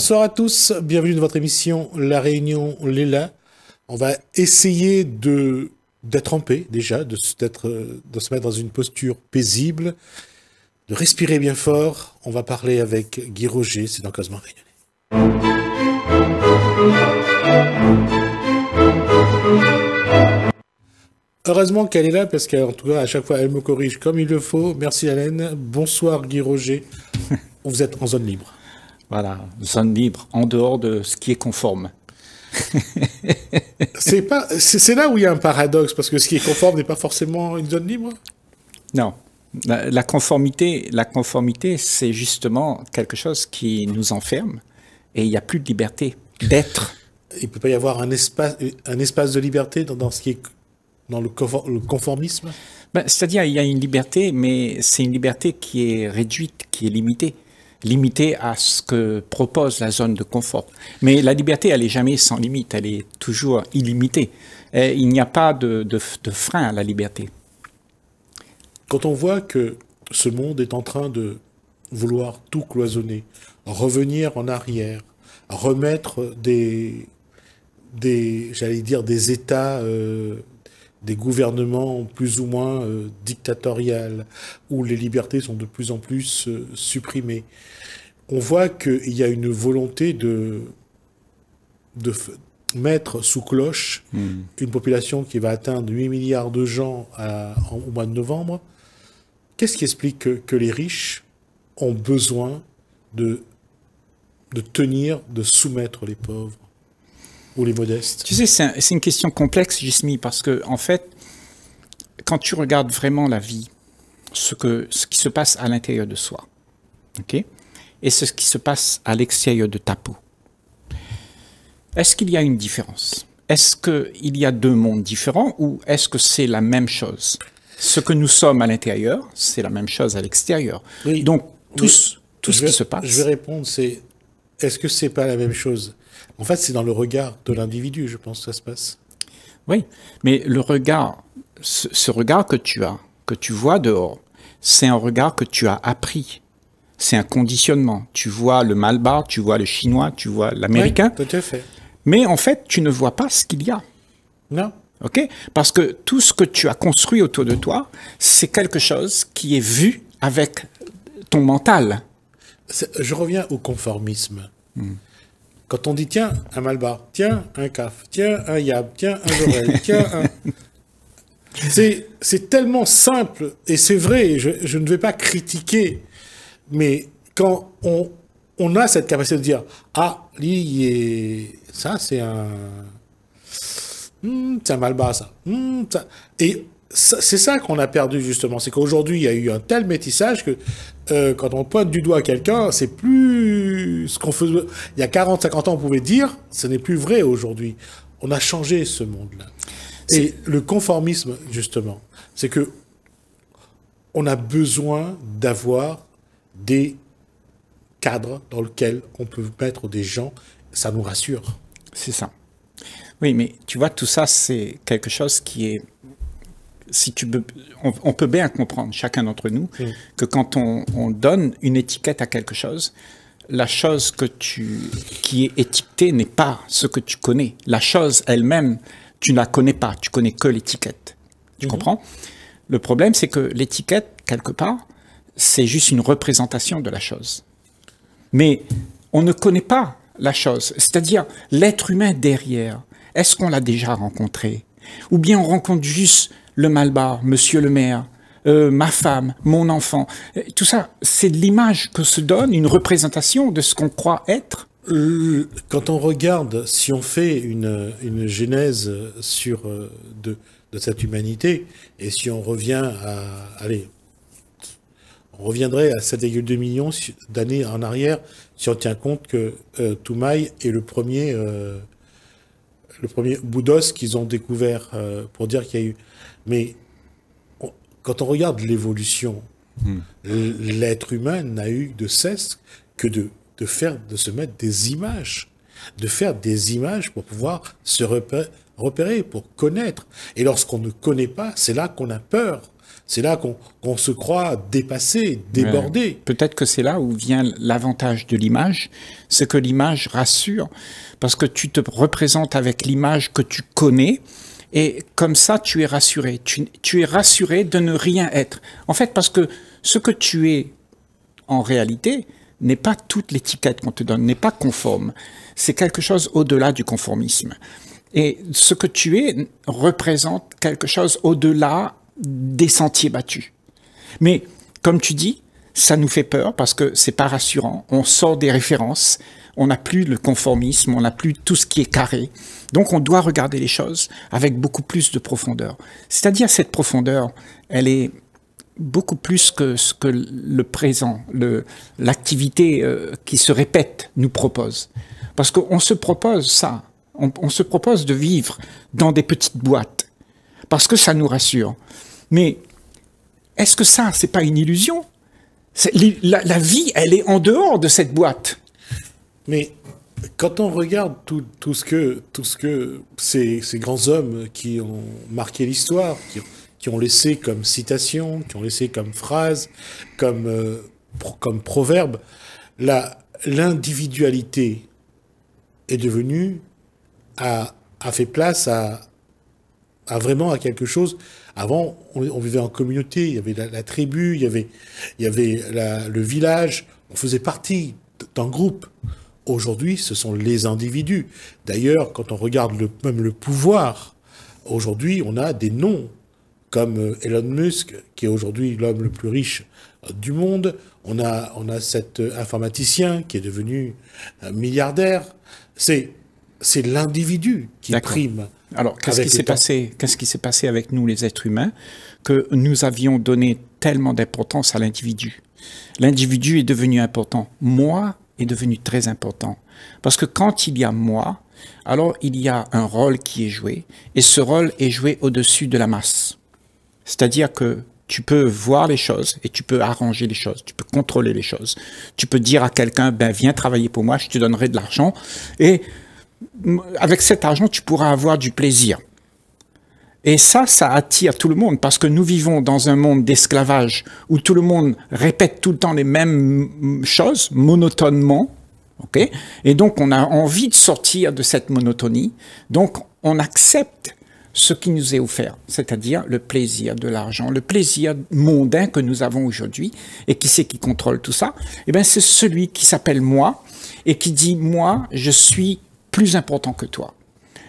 Bonsoir à tous, bienvenue dans votre émission La Réunion là, On va essayer de d'être en paix déjà, de, de se mettre dans une posture paisible, de respirer bien fort. On va parler avec Guy Roger, c'est dans Cosmo Heureusement qu'elle est là, parce qu'en tout cas, à chaque fois, elle me corrige comme il le faut. Merci Alain, Bonsoir Guy Roger. Vous êtes en zone libre. Voilà, zone libre, en dehors de ce qui est conforme. c'est pas, c'est, là où il y a un paradoxe, parce que ce qui est conforme n'est pas forcément une zone libre Non. La, conformité, la conformité, c'est justement quelque chose qui nous enferme et il n'y a plus de liberté d'être. Il ne peut pas y avoir un espace, un espace de liberté dans, ce qui est dans le, conformisme ben, C'est-à-dire, il y a une liberté, mais c'est une liberté qui est réduite, qui est limitée limité à ce que propose la zone de confort. Mais la liberté, elle n'est jamais sans limite, elle est toujours illimitée. il n'y a pas de, frein à la liberté. Quand on voit que ce monde est en train de vouloir tout cloisonner, revenir en arrière, remettre des, des dire, des états... Euh, des gouvernements plus ou moins euh, dictatoriales, où les libertés sont de plus en plus euh, supprimées. On voit qu'il y a une volonté de, de mettre sous cloche hmm. une population qui va atteindre 8 milliards de gens au mois de novembre. Qu'est-ce qui explique que, que, les riches ont besoin de, de tenir, de soumettre les pauvres ou les modestes Tu sais, c'est une question complexe, Jismi, parce que en fait, quand tu regardes vraiment la vie, ce, que, ce qui se passe à l'intérieur de soi, ok, et ce qui se passe à l'extérieur de ta peau, est-ce qu'il y a une différence Est-ce qu'il y a deux mondes différents ou est-ce que c'est la même chose Ce que nous sommes à l'intérieur, c'est la même chose à l'extérieur. Donc, tout, tout ce qui se passe. Je vais répondre, c'est est-ce que c'est pas la même chose en fait, c'est dans le regard de l'individu, je pense, que ça se passe. Oui, mais le regard, ce, regard que tu as, que tu vois dehors, c'est un regard que tu as appris. C'est un conditionnement. Tu vois le malbar, tu vois le chinois, tu vois l'américain. tout à fait. Mais en fait, tu ne vois pas ce qu'il y a. Non. OK Parce que tout ce que tu as construit autour de toi, c'est quelque chose qui est vu avec ton mental. Je reviens au conformisme. Hmm. Quand on dit tiens, un Malbar, tiens, un CAF, tiens, un Yab, tiens, un Jorel, tiens, un. C'est tellement simple, et c'est vrai, je, je, ne vais pas critiquer, mais quand on, on a cette capacité de dire Ah, lui, est... ça, c'est un. Hmm, c'est un Malbar, ça. Hmm, ça. Et c'est ça qu'on a perdu justement, c'est qu'aujourd'hui il y a eu un tel métissage que euh, quand on pointe du doigt quelqu'un, c'est plus ce qu'on faisait il y a 40 50 ans on pouvait dire, ce n'est plus vrai aujourd'hui. On a changé ce monde-là. Et le conformisme justement, c'est que on a besoin d'avoir des cadres dans lesquels on peut mettre des gens, ça nous rassure. C'est ça. Oui, mais tu vois, tout ça, c'est quelque chose qui est si tu peux, on, peut bien comprendre, chacun d'entre nous, que quand on, donne une étiquette à quelque chose, la chose que tu, qui est étiquetée n'est pas ce que tu connais. La chose elle-même, tu ne la connais pas, tu connais que l'étiquette. Tu mhm. comprends Le problème, c'est que l'étiquette, quelque part, c'est juste une représentation de la chose. Mais on ne connaît pas la chose, c'est-à-dire l'être humain derrière. Est-ce qu'on l'a déjà rencontré ou bien on rencontre juste le malbar, monsieur le maire, euh, ma femme, mon enfant. Euh, tout ça, c'est l'image que se donne, une représentation de ce qu'on croit être. Euh, quand on regarde, si on fait une, une genèse sur, de, de, cette humanité, et si on revient à... Allez, on reviendrait à 7,2 millions d'années en arrière si on tient compte que euh, Toumaï est le premier le premier Boudos qu'ils ont découvert euh, pour dire qu'il y a eu. Mais quand on regarde l'évolution, hmm. l'être humain n'a eu de cesse que de, faire, de se mettre des images, de faire des images pour pouvoir se repérer pour connaître. Et lorsqu'on ne connaît pas, c'est là qu'on a peur. C'est là qu'on se croit dépassé, débordé. Peut-être que c'est là où vient l'avantage de l'image, c'est que l'image rassure, parce que tu te représentes avec l'image que tu connais, et comme ça tu es rassuré. tu, es rassuré de ne rien être. En fait, parce que ce que tu es en réalité n'est pas toute l'étiquette qu'on te donne, n'est pas conforme. C'est quelque chose au-delà du conformisme. Et ce que tu es représente quelque chose au-delà des sentiers battus. Mais comme tu dis, ça nous fait peur parce que c'est pas rassurant. On sort des références, on n'a plus le conformisme, on n'a plus tout ce qui est carré. Donc on doit regarder les choses avec beaucoup plus de profondeur. C'est-à-dire cette profondeur, elle est beaucoup plus que ce que le présent, l'activité euh, qui se répète nous propose. Parce qu'on se propose ça, on se propose de vivre dans des petites boîtes, parce que ça nous rassure. Mais est-ce que ça, c'est pas une illusion la, vie, elle est en dehors de cette boîte. Mais quand on regarde tout, ce que, ces, grands hommes qui ont marqué l'histoire, qui, ont laissé comme citation, qui ont laissé comme phrase, comme, euh, proverbe, l'individualité est devenue, a fait place à, à vraiment à quelque chose. Avant, on, vivait en communauté, il y avait la, tribu, il y avait, il y avait le village, on faisait partie d'un groupe. Aujourd'hui, ce sont les individus. D'ailleurs, quand on regarde le, même le pouvoir, aujourd'hui, on a des noms comme euh, Elon Musk, qui est aujourd'hui l'homme le plus riche euh, du monde. On a, on a cet euh, informaticien qui est devenu milliardaire. C'est c'est l'individu qui prime. Alors, qu'est-ce qui s'est passé Qu'est-ce qui s'est passé avec nous, les êtres humains, que nous avions donné tellement d'importance à l'individu L'individu est devenu important. Moi est devenu très important parce que quand il y a moi, alors il y a un rôle qui est joué et ce rôle est joué au-dessus de la masse. C'est-à-dire que tu peux voir les choses et tu peux arranger les choses, tu peux contrôler les choses. Tu peux dire à quelqu'un, ben viens travailler pour moi, je te donnerai de l'argent et avec cet argent, tu pourras avoir du plaisir. Et ça, ça attire tout le monde parce que nous vivons dans un monde d'esclavage où tout le monde répète tout le temps les mêmes choses monotonement. ok Et donc, on a envie de sortir de cette monotonie. Donc, on accepte ce qui nous est offert, c'est-à-dire le plaisir de l'argent, le plaisir mondain que nous avons aujourd'hui. Et qui c'est qui contrôle tout ça Eh bien, c'est celui qui s'appelle moi et qui dit, moi, je suis plus important que toi.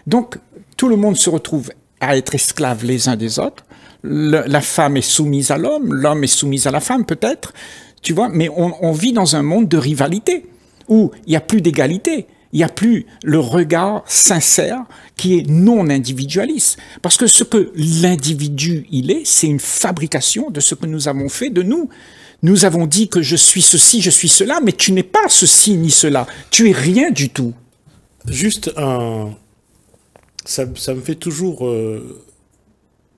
Donc, tout le monde se retrouve à être esclave les uns des autres. la femme est soumise à l'homme, l'homme est soumise à la femme peut-être, tu vois, mais on, on, vit dans un monde de rivalité, où il n'y a plus d'égalité, il n'y a plus le regard sincère qui est non individualiste. Parce que ce que l'individu il est, c'est une fabrication de ce que nous avons fait de nous. Nous avons dit que je suis ceci, je suis cela, mais tu n'es pas ceci ni cela. Tu es rien du tout. Juste un. Ça, me fait toujours euh,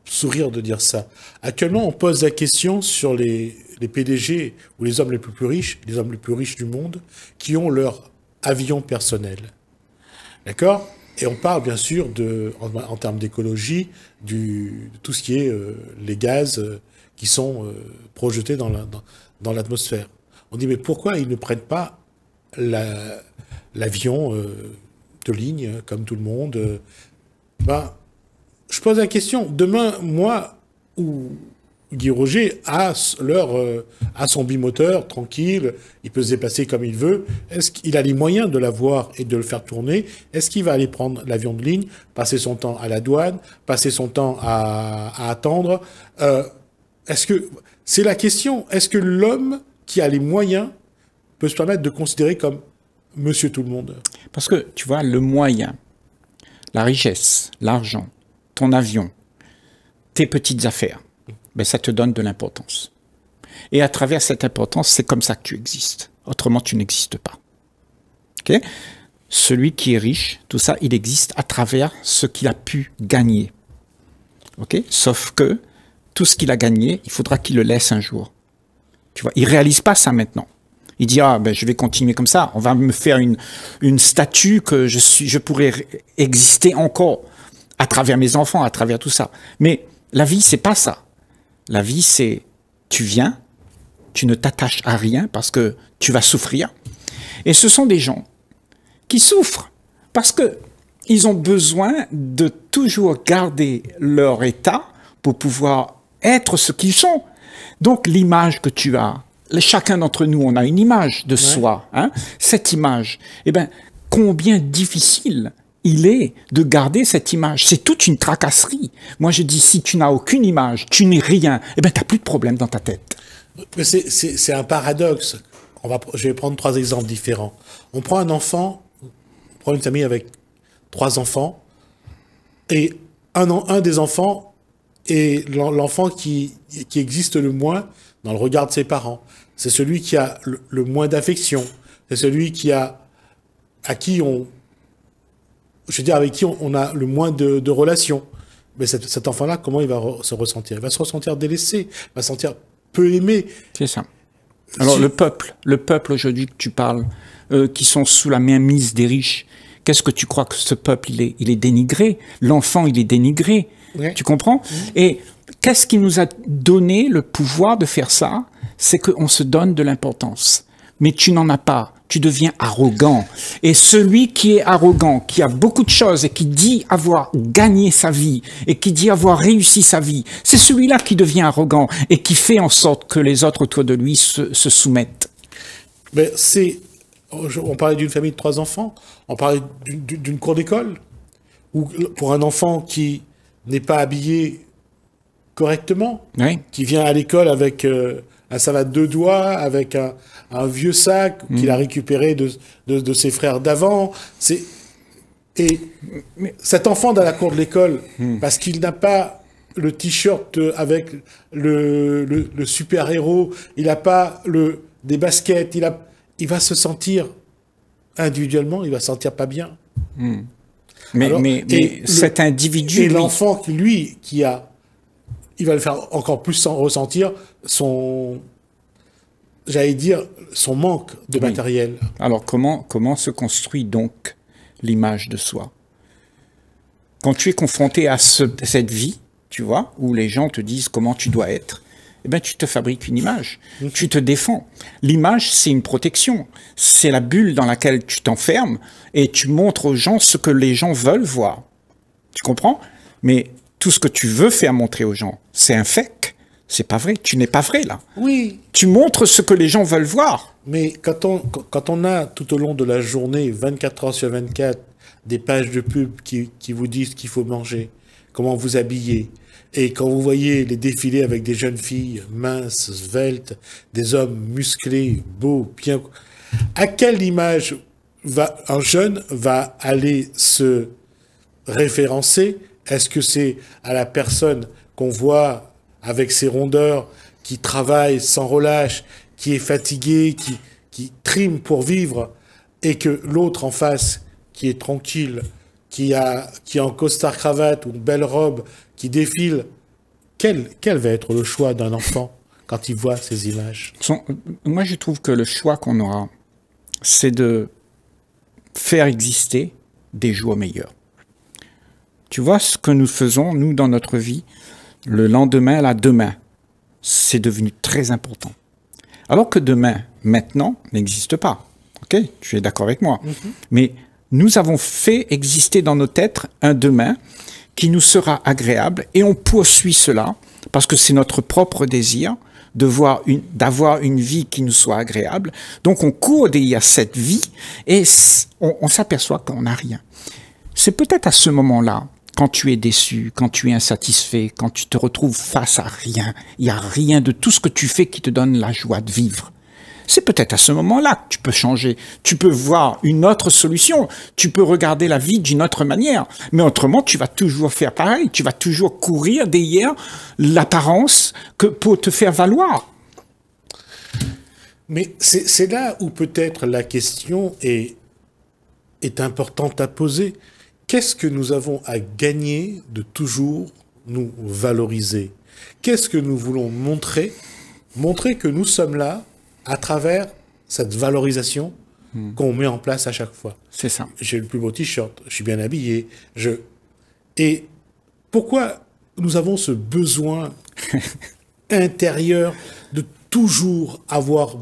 sourire de dire ça. Actuellement, on pose la question sur les, PDG ou les hommes les plus, riches, les hommes les plus riches du monde, qui ont leur avion personnel. D'accord et on parle bien sûr de, en, termes d'écologie, du de tout ce qui est euh, les gaz euh, qui sont projetés dans, l'atmosphère. on dit mais pourquoi ils ne prennent pas l'avion de ligne, euh, comme tout le monde. Euh, ben, je pose la question. Demain, moi ou Guy Roger à leur, euh, son bimoteur tranquille, il peut se déplacer comme il veut. Est-ce qu'il a les moyens de l'avoir et de le faire tourner Est-ce qu'il va aller prendre l'avion de ligne, passer son temps à la douane, passer son temps à, attendre que c'est la question Est-ce que l'homme qui a les moyens peut se permettre de considérer comme Monsieur tout le monde. Parce que, tu vois, le moyen, la richesse, l'argent, ton avion, tes petites affaires, ben, ça te donne de l'importance. Et à travers cette importance, c'est comme ça que tu existes. Autrement, tu n'existes pas. Celui qui est riche, tout ça, il existe à travers ce qu'il a pu gagner. Sauf que tout ce qu'il a gagné, il faudra qu'il le laisse un jour. Tu vois, il réalise pas ça maintenant. Il dit ah, ben je vais continuer comme ça, on va me faire une, une statue que je suis, je pourrais exister encore à travers mes enfants, à travers tout ça. Mais la vie c'est pas ça. La vie c'est tu viens, tu ne t'attaches à rien parce que tu vas souffrir. Et ce sont des gens qui souffrent parce que ils ont besoin de toujours garder leur état pour pouvoir être ce qu'ils sont. Donc l'image que tu as chacun d'entre nous, on a une image de soi. Hein cette image, eh ben, combien difficile il est de garder cette image. C'est toute une tracasserie. Moi, je dis, si tu n'as aucune image, tu n'es rien, eh ben, t'as plus de problème dans ta tête. c'est un paradoxe. On va, je vais prendre trois exemples différents. On prend un enfant, on prend une famille avec trois enfants, et un, des enfants est l'enfant qui existe le moins, dans le regard de ses parents. C'est celui qui a le, moins d'affection. C'est celui qui a, à qui on, je veux dire, avec qui on, a le moins de, relations. Mais cet, enfant-là, comment il va se ressentir Il va se ressentir délaissé, il va se sentir peu aimé. C'est ça. Alors le peuple, le peuple aujourd'hui que tu parles, euh, qui sont sous la mainmise des riches, qu'est-ce que tu crois que ce peuple, il est, il est dénigré L'enfant, il est dénigré. Tu comprends mmh. Et Qu'est-ce qui nous a donné le pouvoir de faire ça C'est qu'on se donne de l'importance. Mais tu n'en as pas. Tu deviens arrogant. Et celui qui est arrogant, qui a beaucoup de choses et qui dit avoir gagné sa vie et qui dit avoir réussi sa vie, c'est celui-là qui devient arrogant et qui fait en sorte que les autres autour de lui se, soumettent. Mais c'est, on parlait d'une famille de trois enfants, on parlait d'une cour d'école, Ou pour un enfant qui n'est pas habillé correctement, qui vient à l'école avec euh, un savate de doigts, avec un, vieux sac mm. qu'il a récupéré de, ses frères d'avant. C'est et cet enfant dans la cour de l'école, mm. parce qu'il n'a pas le t-shirt euh, avec le, super-héros, il n'a pas le, des baskets, il, a, il va se sentir individuellement, il va se sentir pas bien. Mm. Mais, mais, cet individu... Et l'enfant lui, qui a il va le faire encore plus sans ressentir son, j'allais dire, son manque de matériel. Alors comment, comment se construit donc l'image de soi Quand tu es confronté à cette vie, tu vois, où les gens te disent comment tu dois être, eh bien, tu te fabriques une image, mhm. tu te défends. L'image, c'est une protection, c'est la bulle dans laquelle tu t'enfermes et tu montres aux gens ce que les gens veulent voir. Tu comprends Mais tout ce que tu veux faire montrer aux gens, c'est un fake. C'est pas vrai. Tu n'es pas vrai là. Oui. Tu montres ce que les gens veulent voir. Mais quand on, quand on a tout au long de la journée, 24 heures sur 24, des pages de pub qui, vous disent qu'il faut manger, comment vous habiller, et quand vous voyez les défilés avec des jeunes filles minces, sveltes, des hommes musclés, beaux, bien... À quelle image va, un jeune va aller se référencer est-ce que c'est à la personne qu'on voit avec ses rondeurs, qui travaille sans relâche, qui est fatiguée, qui, qui trime pour vivre, et que l'autre en face, qui est tranquille, qui, a, qui est en costard-cravate ou une belle robe, qui défile, quel, quel va être le choix d'un enfant quand il voit ces images Moi, je trouve que le choix qu'on aura, c'est de faire exister des joies meilleurs. Tu vois ce que nous faisons, nous, dans notre vie, le lendemain, la demain, c'est devenu très important. Alors que demain, maintenant, n'existe pas. Ok, tu es d'accord avec moi. Mhm. Mais nous avons fait exister dans notre être un demain qui nous sera agréable et on poursuit cela parce que c'est notre propre désir de voir une, d'avoir une vie qui nous soit agréable. Donc on court à cette vie et on s'aperçoit qu'on n'a rien. C'est peut-être à ce moment-là quand tu es déçu, quand tu es insatisfait, quand tu te retrouves face à rien, il n'y a rien de tout ce que tu fais qui te donne la joie de vivre. C'est peut-être à ce moment-là que tu peux changer. Tu peux voir une autre solution. Tu peux regarder la vie d'une autre manière. Mais autrement, tu vas toujours faire pareil. Tu vas toujours courir derrière l'apparence que pour te faire valoir. Mais c'est là où peut-être la question est importante à poser qu'est-ce que nous avons à gagner de toujours nous valoriser Qu'est-ce que nous voulons montrer Montrer que nous sommes là à travers cette valorisation hmm. qu'on met en place à chaque fois. C'est ça. J'ai le plus beau t-shirt, je suis bien habillé, je... Et pourquoi nous avons ce besoin intérieur de toujours avoir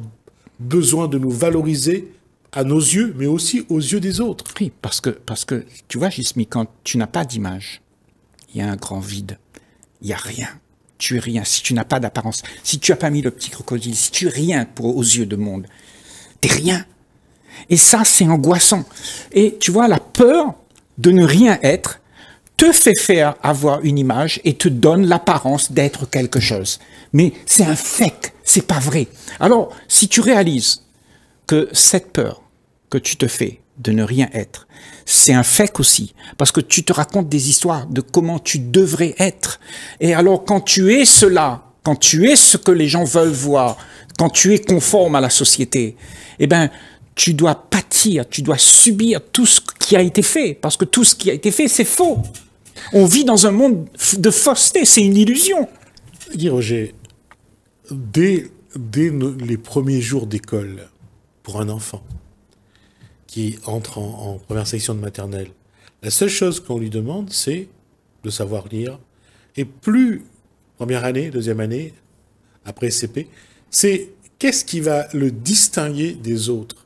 besoin de nous valoriser à nos yeux, mais aussi aux yeux des autres. Oui, parce que, parce que tu vois, Jismi, quand tu n'as pas d'image, il y a un grand vide, il n'y a rien. Tu es rien si tu n'as pas d'apparence, si tu n'as pas mis le petit crocodile, si tu es rien aux yeux de monde. tu es rien. Et ça, c'est angoissant. Et tu vois, la peur de ne rien être te fait faire avoir une image et te donne l'apparence d'être quelque chose. Mais c'est un fake, c'est pas vrai. Alors, si tu réalises que cette peur que tu te fais de ne rien être. C'est un fake aussi, parce que tu te racontes des histoires de comment tu devrais être. Et alors quand tu es cela, quand tu es ce que les gens veulent voir, quand tu es conforme à la société, eh bien, tu dois pâtir, tu dois subir tout ce qui a été fait, parce que tout ce qui a été fait, c'est faux. On vit dans un monde de fausseté, c'est une illusion. Guy Roger, dès, dès les premiers jours d'école, pour un enfant, qui entre en, première section de maternelle, la seule chose qu'on lui demande, c'est de savoir lire. Et plus première année, deuxième année, après CP, c'est qu'est-ce qui va le distinguer des autres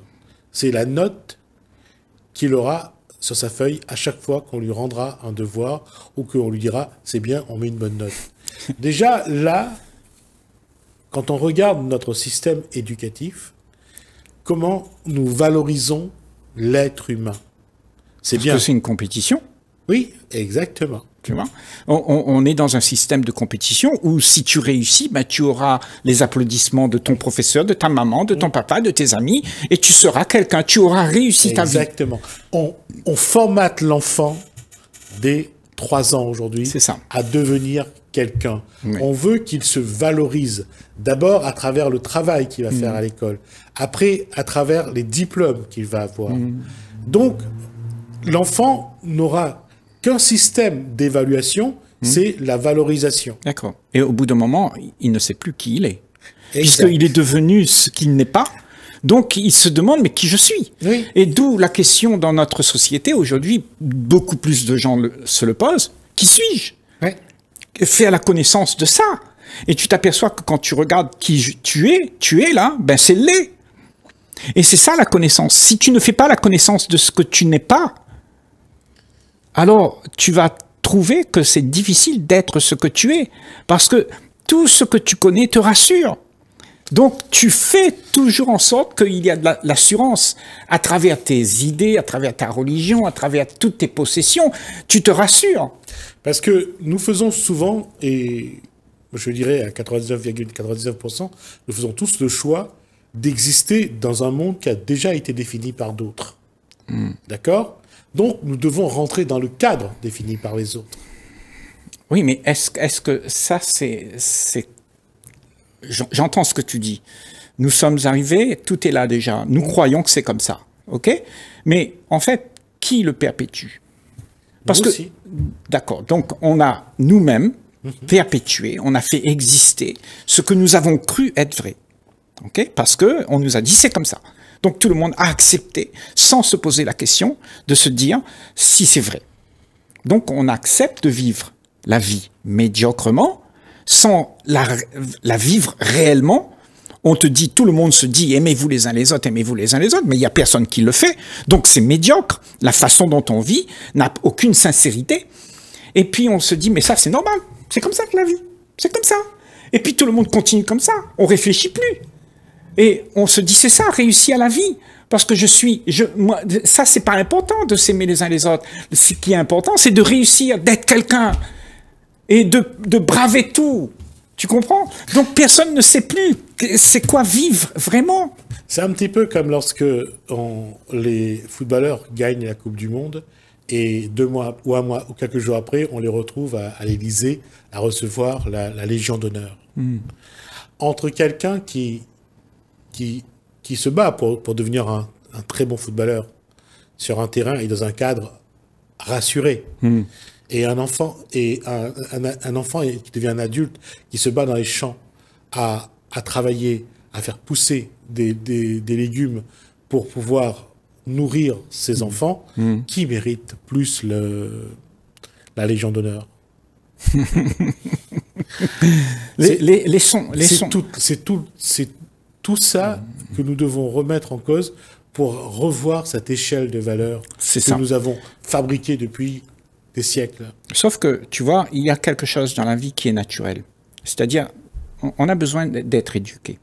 C'est la note qu'il aura sur sa feuille à chaque fois qu'on lui rendra un devoir ou qu'on lui dira c'est bien, on met une bonne note. Déjà là, quand on regarde notre système éducatif, comment nous valorisons l'être humain. C'est bien. que c'est une compétition. Oui, exactement. Tu vois on, est dans un système de compétition où si tu réussis, bah, tu auras les applaudissements de ton professeur, de ta maman, de ton mm. papa, de tes amis, et tu seras quelqu'un. Tu auras réussi ta exactement. vie. Exactement. On, formate l'enfant dès 3 ans aujourd'hui à devenir quelqu'un. On veut qu'il se valorise. D'abord à travers le travail qu'il va mm. faire à l'école. Après, à travers les diplômes qu'il va avoir. Mm. Donc, l'enfant n'aura qu'un système d'évaluation, mm. c'est la valorisation. D'accord. Et au bout d'un moment, il ne sait plus qui il est. Puisqu'il est devenu ce qu'il n'est pas. Donc il se demande mais qui je suis Et d'où la question dans notre société aujourd'hui, beaucoup plus de gens se le posent. Qui suis-je fais la connaissance de ça. Et tu t'aperçois que quand tu regardes qui tu es, tu es là, ben c'est l'est. Et c'est ça la connaissance. Si tu ne fais pas la connaissance de ce que tu n'es pas, alors tu vas trouver que c'est difficile d'être ce que tu es. Parce que tout ce que tu connais te rassure. Donc tu fais toujours en sorte qu'il y a de l'assurance à travers tes idées, à travers ta religion, à travers toutes tes possessions. Tu te rassures. Parce que nous faisons souvent, et je dirais à 99,99%, nous faisons tous le choix d'exister dans un monde qui a déjà été défini par d'autres. Hmm. D'accord Donc nous devons rentrer dans le cadre défini par les autres. Oui, mais est -ce que ça, c'est j'entends ce que tu dis. Nous sommes arrivés, tout est là déjà. Nous croyons que c'est comme ça. OK Mais en fait, qui le perpétue Parce que. D'accord. Donc, on a nous-mêmes mhm. perpétué, on a fait exister ce que nous avons cru être vrai. OK Parce que on nous a dit c'est comme ça. Donc, tout le monde a accepté, sans se poser la question, de se dire si c'est vrai. Donc, on accepte de vivre la vie médiocrement sans la, vivre réellement, on te dit, tout le monde se dit, aimez-vous les uns les autres, aimez-vous les uns les autres, mais il n'y a personne qui le fait. Donc c'est médiocre. La façon dont on vit n'a aucune sincérité. Et puis on se dit, mais ça c'est normal. C'est comme ça que la vie. C'est comme ça. Et puis tout le monde continue comme ça. On réfléchit plus. Et on se dit, c'est ça, réussir à la vie. Parce que je suis, je, moi, ça c'est pas important de s'aimer les uns les autres. Ce qui est important, c'est de réussir, d'être quelqu'un et de, braver tout. Tu comprends Donc personne ne sait plus c'est quoi vivre vraiment. C'est un petit peu comme lorsque les footballeurs gagnent la Coupe du Monde et deux mois ou un mois ou quelques jours après, on les retrouve à, l'Elysée l'Élysée à recevoir la, Légion d'honneur. Hmm. Entre quelqu'un qui, qui, qui se bat pour, devenir un, très bon footballeur sur un terrain et dans un cadre rassuré. Hmm et un enfant et un, un, enfant qui devient un adulte qui se bat dans les champs à, à travailler, à faire pousser des, des, légumes pour pouvoir nourrir ses mm. enfants, mm. qui mérite plus le, la Légion d'honneur les, les, les, sons, les c'est tout, c'est tout, c'est tout ça mm. que nous devons remettre en cause pour revoir cette échelle de valeurs que nous avons fabriquée depuis des siècles. Sauf que, tu vois, il y a quelque chose dans la vie qui est naturel. C'est-à-dire, on a besoin d'être éduqué.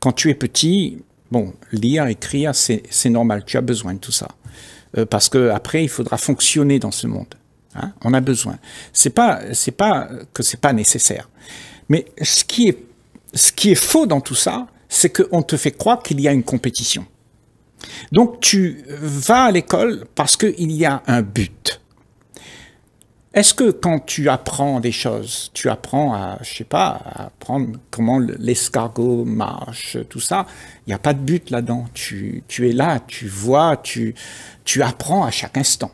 Quand tu es petit, bon, lire, écrire, c'est normal, tu as besoin de tout ça. Euh, parce que après, il faudra fonctionner dans ce monde. Hein. on a besoin. C'est pas, c'est pas que c'est pas nécessaire. Mais ce qui est, ce qui est faux dans tout ça, c'est qu'on te fait croire qu'il y a une compétition. Donc tu vas à l'école parce qu'il y a un but. Est-ce que quand tu apprends des choses, tu apprends à, je sais pas, à apprendre comment l'escargot marche, tout ça, il n'y a pas de but là-dedans. Tu, tu, es là, tu vois, tu, tu apprends à chaque instant.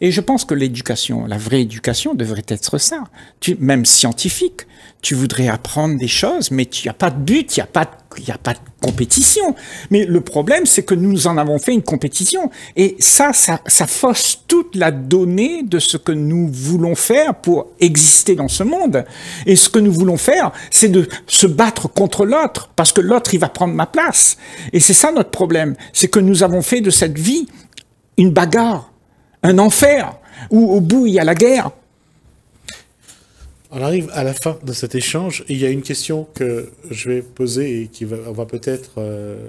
Et je pense que l'éducation, la vraie éducation devrait être ça, tu, même scientifique. Tu voudrais apprendre des choses, mais tu n'y a pas de but, il n'y a, pas de, a pas de compétition. Mais le problème, c'est que nous en avons fait une compétition. Et ça, ça, ça fausse toute la donnée de ce que nous voulons faire pour exister dans ce monde. Et ce que nous voulons faire, c'est de se battre contre l'autre, parce que l'autre, il va prendre ma place. Et c'est ça notre problème, c'est que nous avons fait de cette vie une bagarre un enfer où au bout il y a la guerre. On arrive à la fin de cet échange il y a une question que je vais poser et qui va, on peut-être euh,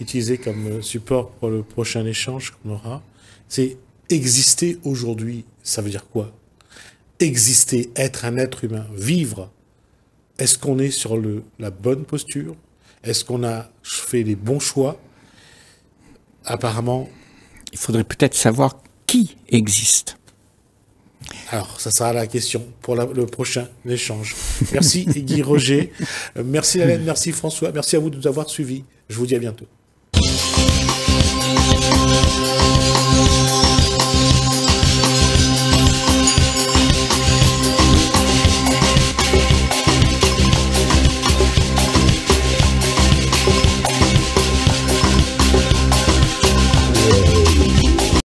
utiliser comme euh, support pour le prochain échange qu'on aura. C'est exister aujourd'hui, ça veut dire quoi Exister, être un être humain, vivre. Est-ce qu'on est sur le, la bonne posture Est-ce qu'on a fait les bons choix Apparemment, il faudrait peut-être savoir qui existe. Alors, ça sera la question pour le prochain échange. Merci Guy Roger, euh, merci Hélène, merci François, merci à vous de nous avoir suivis. Je vous dis à bientôt.